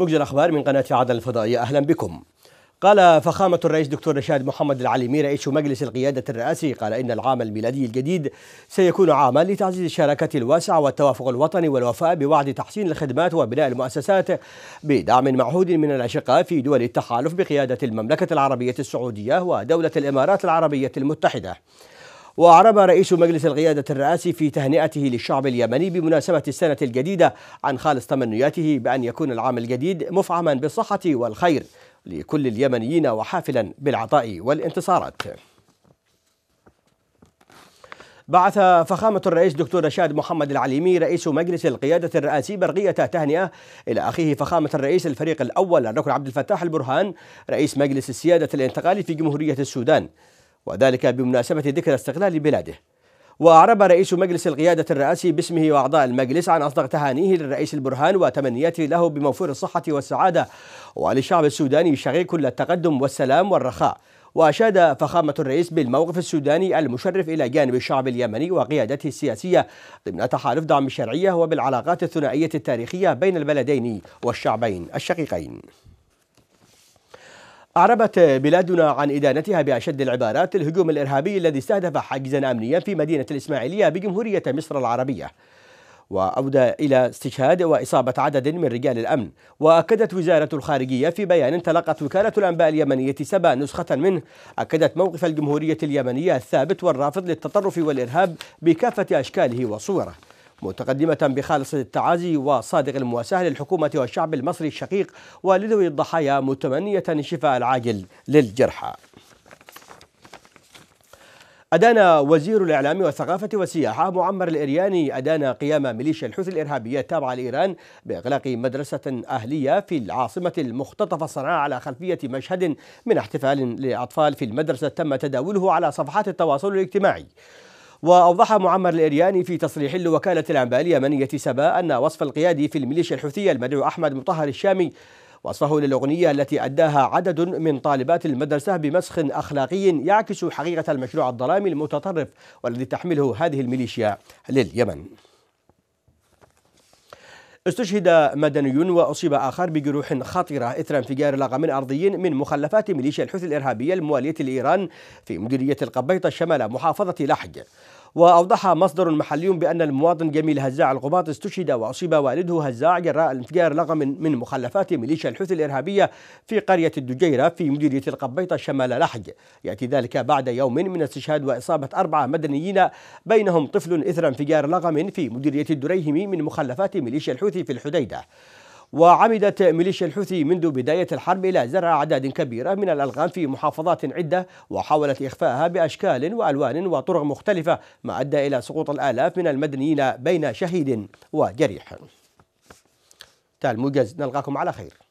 موجز الأخبار من قناة عدن الفضائية أهلا بكم قال فخامة الرئيس دكتور رشاد محمد العليمي رئيس مجلس القيادة الرئاسي قال إن العام الميلادي الجديد سيكون عاما لتعزيز الشراكة الواسعة والتوافق الوطني والوفاء بوعد تحسين الخدمات وبناء المؤسسات بدعم معهود من الأشقاء في دول التحالف بقيادة المملكة العربية السعودية ودولة الإمارات العربية المتحدة وأعرب رئيس مجلس القيادة الرئاسي في تهنئته للشعب اليمني بمناسبة السنة الجديدة عن خالص تمنياته بأن يكون العام الجديد مفعما بالصحة والخير لكل اليمنيين وحافلا بالعطاء والانتصارات بعث فخامة الرئيس دكتور رشاد محمد العليمي رئيس مجلس القيادة الرئاسي برقية تهنئة إلى أخيه فخامة الرئيس الفريق الأول الركن عبد الفتاح البرهان رئيس مجلس السيادة الانتقالي في جمهورية السودان وذلك بمناسبة ذكرى استقلال بلاده وأعرب رئيس مجلس القيادة الرئاسي باسمه وأعضاء المجلس عن أصدق تهانيه للرئيس البرهان وتمنياته له بموفور الصحة والسعادة وللشعب السوداني الشقيق كل التقدم والسلام والرخاء وأشاد فخامة الرئيس بالموقف السوداني المشرف إلى جانب الشعب اليمني وقيادته السياسية ضمن تحالف دعم الشرعية وبالعلاقات الثنائية التاريخية بين البلدين والشعبين الشقيقين أعربت بلادنا عن إدانتها بأشد العبارات الهجوم الإرهابي الذي استهدف حاجزا أمنيا في مدينة الإسماعيلية بجمهورية مصر العربية وأودى إلى استشهاد وإصابة عدد من رجال الأمن وأكدت وزارة الخارجية في بيان تلقت وكالة الأنباء اليمنية سبا نسخة منه أكدت موقف الجمهورية اليمنية الثابت والرافض للتطرف والإرهاب بكافة أشكاله وصوره متقدمة بخالصة التعازي وصادق المواساة للحكومة والشعب المصري الشقيق ولذوي الضحايا متمنية الشفاء العاجل للجرحى أدان وزير الإعلام والثقافة والسياحة معمر الإرياني أدان قيام ميليشيا الحوثي الإرهابية التابعة لإيران بإغلاق مدرسة أهلية في العاصمة المختطفة صنعاء على خلفية مشهد من احتفال لأطفال في المدرسة تم تداوله على صفحات التواصل الاجتماعي وأوضح معمر الإرياني في تصريح لوكالة الأنباء اليمنية سبا أن وصف القيادي في الميليشيا الحوثية المدعو أحمد مطهر الشامي وصفه للأغنية التي أداها عدد من طالبات المدرسة بمسخ أخلاقي يعكس حقيقة المشروع الظلامي المتطرف والذي تحمله هذه الميليشيا لليمن استشهد مدني وأصيب آخر بجروح خطيرة إثر انفجار لغم أرضي من مخلفات ميليشيا الحوثي الإرهابية الموالية لإيران في مديرية القبيطة شمال محافظة لحج وأوضح مصدر محلي بأن المواطن جميل هزاع القباط استشهد وأصيب والده هزاع جراء انفجار لغم من مخلفات ميليشيا الحوثي الإرهابية في قرية الدجيرة في مديرية القبيطة شمال لحج يأتي ذلك بعد يوم من استشهاد وإصابة أربعة مدنيين بينهم طفل إثر انفجار لغم في مديرية الدريهمي من مخلفات ميليشيا الحوثي في الحديدة وعمدت ميليشيا الحوثي منذ بداية الحرب إلى زرع أعداد كبيرة من الألغام في محافظات عدة وحاولت إخفاءها بأشكال وألوان وطرق مختلفة ما أدى إلى سقوط الآلاف من المدنيين بين شهيد وجريح تال موجز نلقاكم على خير